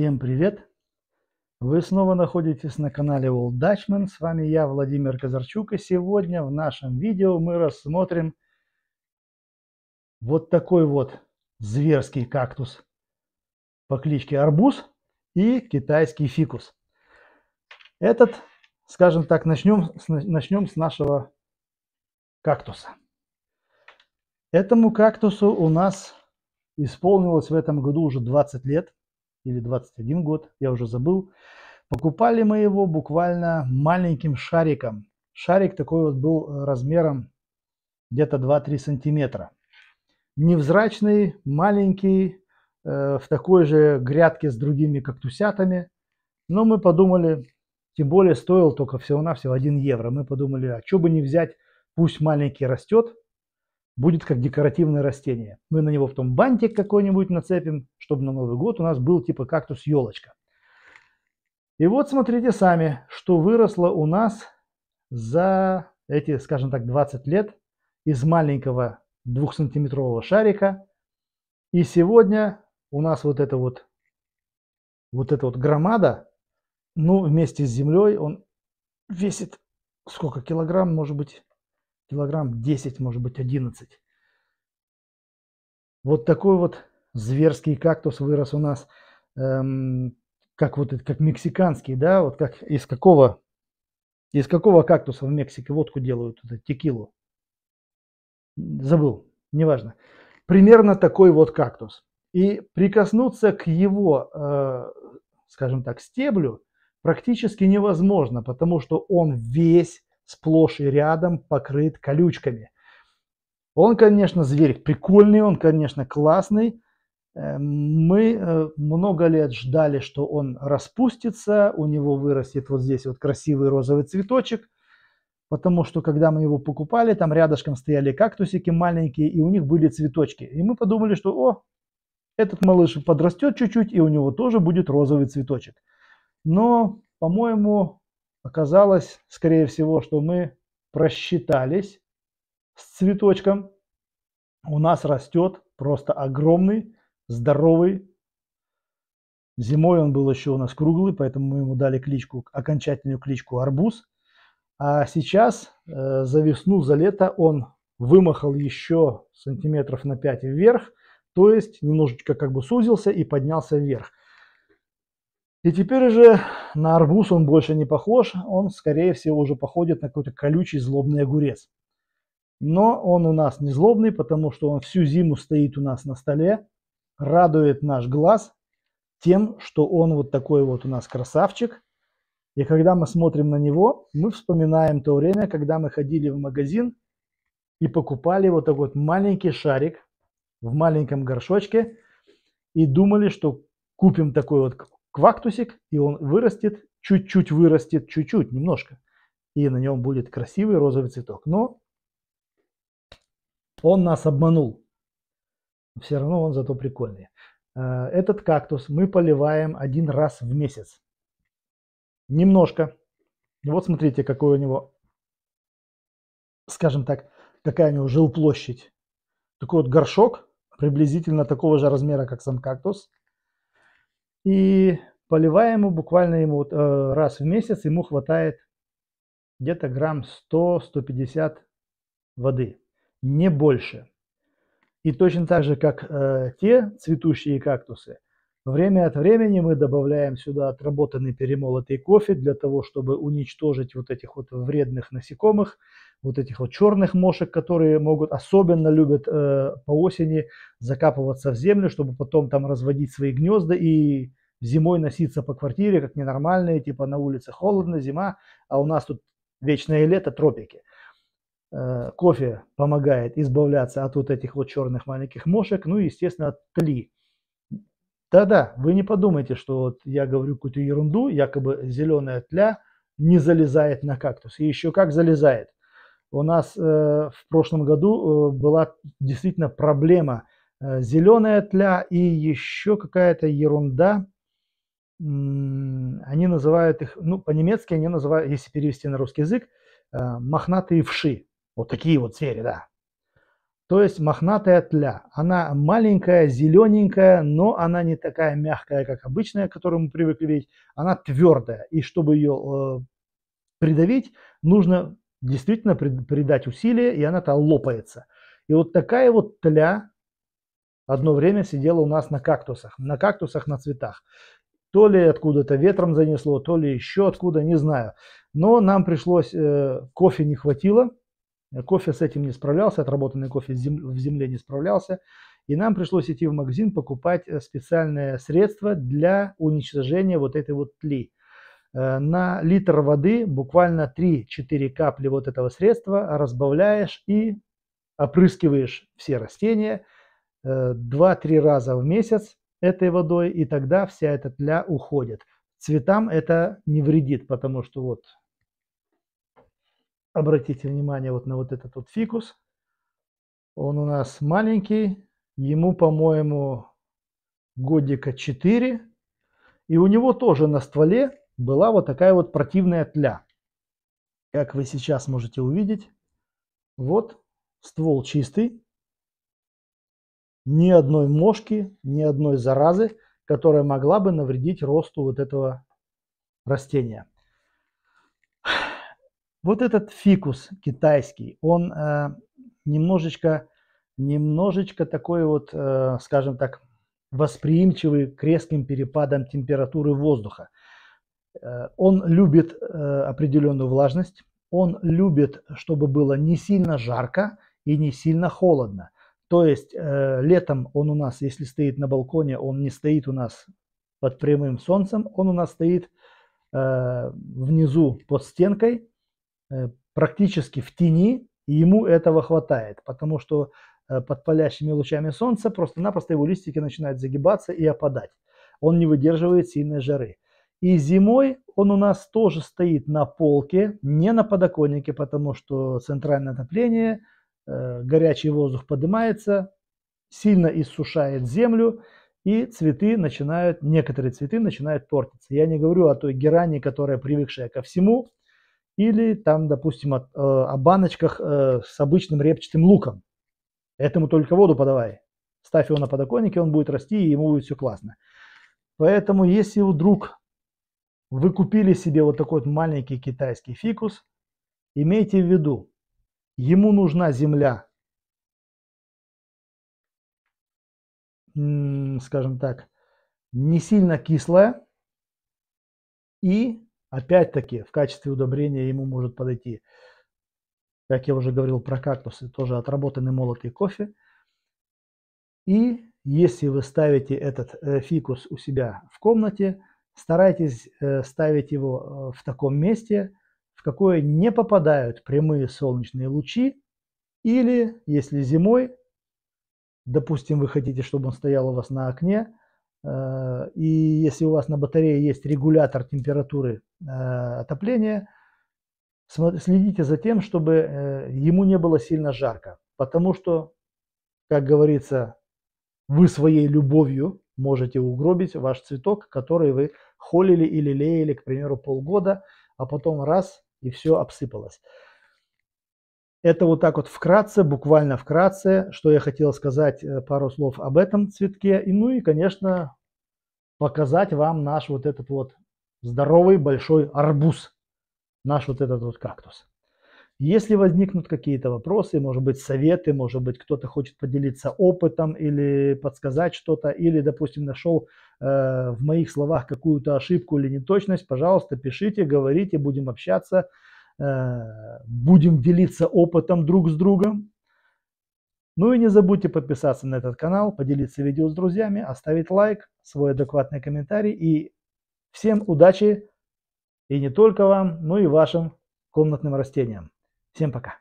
Всем привет! Вы снова находитесь на канале Old Dutchman. С вами я, Владимир Казарчук. И сегодня в нашем видео мы рассмотрим вот такой вот зверский кактус по кличке Арбуз и китайский фикус. Этот, скажем так, начнем, начнем с нашего кактуса. Этому кактусу у нас исполнилось в этом году уже 20 лет или 21 год, я уже забыл. Покупали мы его буквально маленьким шариком. Шарик такой вот был э, размером где-то 2-3 сантиметра. Невзрачный, маленький, э, в такой же грядке с другими кактусятами. Но мы подумали, тем более стоил только всего-навсего 1 евро. Мы подумали, а что бы не взять, пусть маленький растет – будет как декоративное растение. Мы на него потом бантик какой-нибудь нацепим, чтобы на Новый год у нас был типа кактус-елочка. И вот смотрите сами, что выросло у нас за эти, скажем так, 20 лет из маленького сантиметрового шарика. И сегодня у нас вот эта вот, вот эта вот громада, ну, вместе с землей он весит сколько килограмм, может быть, килограмм 10, может быть 11. Вот такой вот зверский кактус вырос у нас, эм, как вот как мексиканский, да, вот как из какого из какого кактуса в Мексике водку делают, это текилу. Забыл, неважно. Примерно такой вот кактус. И прикоснуться к его, э, скажем так, стеблю практически невозможно, потому что он весь сплошь и рядом покрыт колючками. Он, конечно, зверь прикольный, он, конечно, классный. Эм, мы э, много лет ждали, что он распустится, у него вырастет вот здесь вот красивый розовый цветочек, потому что когда мы его покупали, там рядышком стояли кактусики маленькие, и у них были цветочки. И мы подумали, что, о, этот малыш подрастет чуть-чуть, и у него тоже будет розовый цветочек. Но, по-моему, Оказалось, скорее всего, что мы просчитались с цветочком. У нас растет просто огромный, здоровый. Зимой он был еще у нас круглый, поэтому мы ему дали кличку, окончательную кличку арбуз. А сейчас э, за весну, за лето он вымахал еще сантиметров на 5 вверх, то есть немножечко как бы сузился и поднялся вверх. И теперь уже на арбуз он больше не похож, он, скорее всего, уже походит на какой-то колючий злобный огурец. Но он у нас не злобный, потому что он всю зиму стоит у нас на столе, радует наш глаз тем, что он вот такой вот у нас красавчик. И когда мы смотрим на него, мы вспоминаем то время, когда мы ходили в магазин и покупали вот такой вот маленький шарик в маленьком горшочке и думали, что купим такой вот квактусик, и он вырастет, чуть-чуть вырастет, чуть-чуть, немножко. И на нем будет красивый розовый цветок. Но он нас обманул. Все равно он зато прикольный. Э, этот кактус мы поливаем один раз в месяц. Немножко. Вот смотрите, какой у него, скажем так, какая у него жилплощадь. Такой вот горшок, приблизительно такого же размера, как сам кактус. И поливаем ему буквально ему э, раз в месяц, ему хватает где-то грамм 100-150 воды, не больше. И точно так же, как э, те цветущие кактусы, время от времени мы добавляем сюда отработанный перемолотый кофе для того, чтобы уничтожить вот этих вот вредных насекомых, вот этих вот черных мошек, которые могут, особенно любят э, по осени закапываться в землю, чтобы потом там разводить свои гнезда и зимой носиться по квартире, как ненормальные, типа на улице холодно, зима, а у нас тут вечное лето, тропики. Э, кофе помогает избавляться от вот этих вот черных маленьких мошек, ну и, естественно, от тли. Да-да, вы не подумайте, что вот я говорю какую-то ерунду, якобы зеленая тля не залезает на кактус. И еще как залезает у нас э, в прошлом году э, была действительно проблема э, зеленая тля и еще какая-то ерунда. Они называют их, ну, по-немецки они называют, если перевести на русский язык, мохнатые вши. Вот такие вот звери, да. То есть мохнатая тля. Она маленькая, зелененькая, но она не такая мягкая, как обычная, к которой мы привыкли видеть. Она твердая. И чтобы ее придавить, нужно действительно придать усилия, и она-то лопается. И вот такая вот тля одно время сидела у нас на кактусах, на кактусах, на цветах. То ли откуда-то ветром занесло, то ли еще откуда, не знаю. Но нам пришлось, э, кофе не хватило, кофе с этим не справлялся, отработанный кофе в земле не справлялся. И нам пришлось идти в магазин покупать э, специальное средство для уничтожения вот этой вот тли. Э, на литр воды буквально 3-4 капли вот этого средства разбавляешь и опрыскиваешь все растения 2-3 э, раза в месяц этой водой, и тогда вся эта тля уходит. Цветам это не вредит, потому что вот, обратите внимание вот на вот этот вот фикус, он у нас маленький, ему, по-моему, годика 4, и у него тоже на стволе была вот такая вот противная тля. Как вы сейчас можете увидеть, вот ствол чистый, ни одной мошки, ни одной заразы, которая могла бы навредить росту вот этого растения. Вот этот фикус китайский, он э, немножечко, немножечко такой вот, э, скажем так, восприимчивый к резким перепадам температуры воздуха. Э, он любит э, определенную влажность, он любит, чтобы было не сильно жарко и не сильно холодно. То есть э, летом он у нас, если стоит на балконе, он не стоит у нас под прямым солнцем, он у нас стоит внизу под стенкой, практически в тени, и ему этого хватает, потому что под палящими лучами солнца просто-напросто его листики начинают загибаться и опадать. Он не выдерживает сильной жары. И зимой он у нас тоже стоит на полке, не на подоконнике, потому что центральное отопление, э, горячий воздух поднимается, сильно иссушает землю, и цветы начинают, некоторые цветы начинают портиться. Я не говорю о той герани, которая привыкшая ко всему, или там, допустим, о, э, о баночках э, с обычным репчатым луком. Этому только воду подавай. Ставь его на подоконнике, он будет расти, и ему будет все классно. Поэтому, если вдруг вы купили себе вот такой вот маленький китайский фикус, имейте в виду, ему нужна земля, скажем так, не сильно кислая, и опять-таки в качестве удобрения ему может подойти, как я уже говорил про кактусы, тоже отработанный молотый кофе. И если вы ставите этот э, фикус у себя в комнате, старайтесь э, ставить его э, в таком месте, в какое не попадают прямые солнечные лучи, или, если зимой, допустим, вы хотите, чтобы он стоял у вас на окне, э, и если у вас на батарее есть регулятор температуры отопления, следите за тем, чтобы ему не было сильно жарко, потому что, как говорится, вы своей любовью можете угробить ваш цветок, который вы холили или леяли, к примеру, полгода, а потом раз и все обсыпалось. Это вот так вот вкратце, буквально вкратце, что я хотел сказать э, пару слов об этом цветке. И, ну и, конечно, показать вам наш вот этот вот здоровый большой арбуз, наш вот этот вот кактус. Если возникнут какие-то вопросы, может быть, советы, может быть, кто-то хочет поделиться опытом или подсказать что-то, или, допустим, нашел э, в моих словах какую-то ошибку или неточность, пожалуйста, пишите, говорите, будем общаться, э, будем делиться опытом друг с другом. Ну и не забудьте подписаться на этот канал, поделиться видео с друзьями, оставить лайк, свой адекватный комментарий. И всем удачи, и не только вам, но и вашим комнатным растениям. Всем пока.